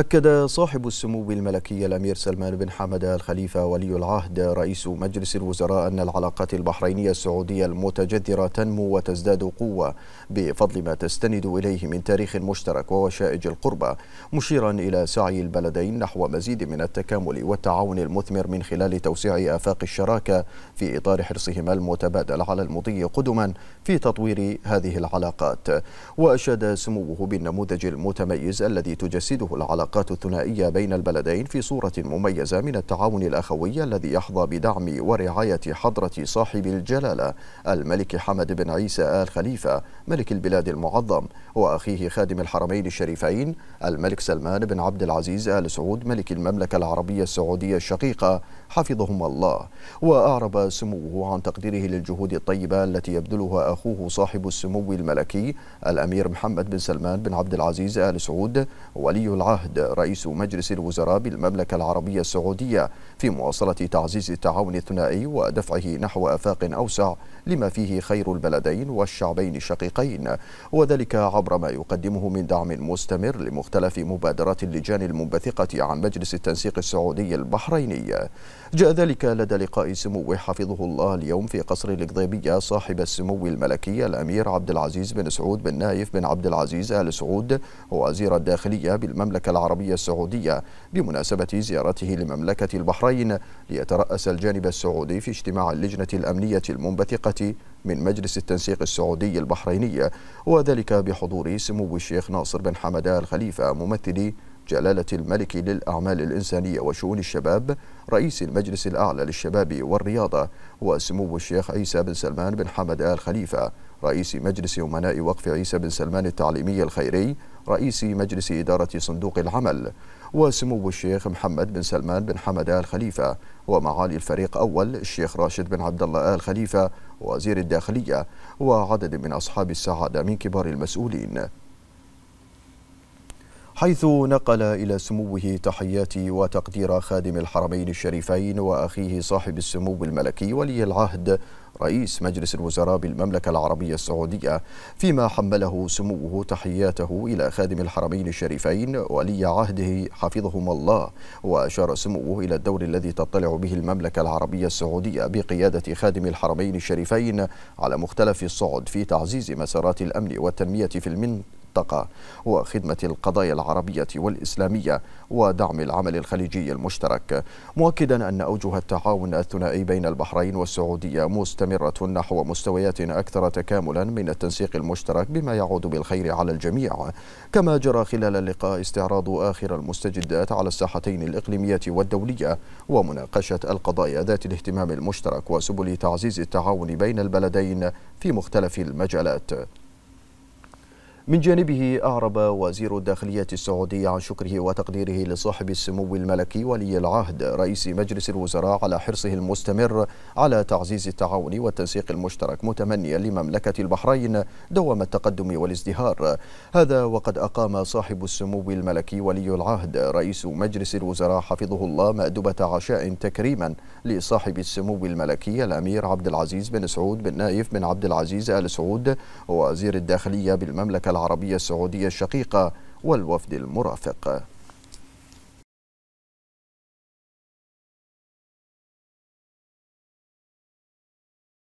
أكد صاحب السمو الملكي الأمير سلمان بن حمد الخليفة ولي العهد رئيس مجلس الوزراء أن العلاقات البحرينية السعودية المتجذرة تنمو وتزداد قوة بفضل ما تستند إليه من تاريخ مشترك ووشائج القربة مشيرا إلى سعي البلدين نحو مزيد من التكامل والتعاون المثمر من خلال توسيع آفاق الشراكة في إطار حرصهما المتبادل على المضي قدما في تطوير هذه العلاقات وأشاد سموه بالنموذج المتميز الذي تجسده العلاقات العلاقات الثنائية بين البلدين في صورة مميزة من التعاون الأخوي الذي يحظى بدعم ورعاية حضرة صاحب الجلالة الملك حمد بن عيسى آل خليفة ملك البلاد المعظم وأخيه خادم الحرمين الشريفين الملك سلمان بن عبد العزيز آل سعود ملك المملكة العربية السعودية الشقيقة حفظهما الله وأعرب سموه عن تقديره للجهود الطيبة التي يبذلها أخوه صاحب السمو الملكي الأمير محمد بن سلمان بن عبد العزيز آل سعود ولي العهد رئيس مجلس الوزراء بالمملكة العربية السعودية في مواصلة تعزيز التعاون الثنائي ودفعه نحو آفاق أوسع لما فيه خير البلدين والشعبين الشقيقين وذلك عبر ما يقدمه من دعم مستمر لمختلف مبادرات اللجان المنبثقة عن مجلس التنسيق السعودي البحريني جاء ذلك لدى لقاء سموه حفظه الله اليوم في قصر القضيبية صاحب السمو الملكي الأمير عبد العزيز بن سعود بن نايف بن عبد العزيز آل سعود وزير الداخلية بالمملكة العربية العربية السعودية بمناسبة زيارته لمملكة البحرين ليترأس الجانب السعودي في اجتماع اللجنة الأمنية المنبثقة من مجلس التنسيق السعودي البحريني وذلك بحضور سمو الشيخ ناصر بن حمدان الخليفة ممثلي جلالة الملك للأعمال الإنسانية وشؤون الشباب رئيس المجلس الأعلى للشباب والرياضة وسمو الشيخ عيسى بن سلمان بن حمد آل خليفة رئيس مجلس أمناء وقف عيسى بن سلمان التعليمي الخيري رئيس مجلس إدارة صندوق العمل وسمو الشيخ محمد بن سلمان بن حمد آل خليفة ومعالي الفريق أول الشيخ راشد بن عبد الله آل خليفة وزير الداخلية وعدد من أصحاب السعادة من كبار المسؤولين حيث نقل إلى سموه تحيات وتقدير خادم الحرمين الشريفين وأخيه صاحب السمو الملكي ولي العهد رئيس مجلس الوزراء بالمملكة العربية السعودية فيما حمله سموه تحياته إلى خادم الحرمين الشريفين ولي عهده حفظهما الله وأشار سموه إلى الدور الذي تطلع به المملكة العربية السعودية بقيادة خادم الحرمين الشريفين على مختلف الصعد في تعزيز مسارات الأمن والتنمية في, المطلقة وخدمة القضايا العربية والإسلامية ودعم العمل الخليجي المشترك مؤكدا أن أوجه التعاون الثنائي بين البحرين والسعودية مستمرة نحو مستويات أكثر تكاملا من التنسيق المشترك بما يعود بالخير على الجميع كما جرى خلال اللقاء استعراض آخر المستجدات على الساحتين الإقليمية والدولية ومناقشة القضايا ذات الاهتمام المشترك وسبل تعزيز التعاون بين البلدين في مختلف المجالات من جانبه أعرب وزير الداخلية السعودي عن شكره وتقديره لصاحب السمو الملكي ولي العهد رئيس مجلس الوزراء على حرصه المستمر على تعزيز التعاون والتنسيق المشترك متمنيا لمملكة البحرين دوام التقدم والازدهار هذا وقد أقام صاحب السمو الملكي ولي العهد رئيس مجلس الوزراء حفظه الله مأدبة عشاء تكريما لصاحب السمو الملكي الأمير عبد العزيز بن سعود بن نايف بن عبد العزيز آل سعود وزير الداخلية بالمملكة العربية السعودية الشقيقة والوفد المرافق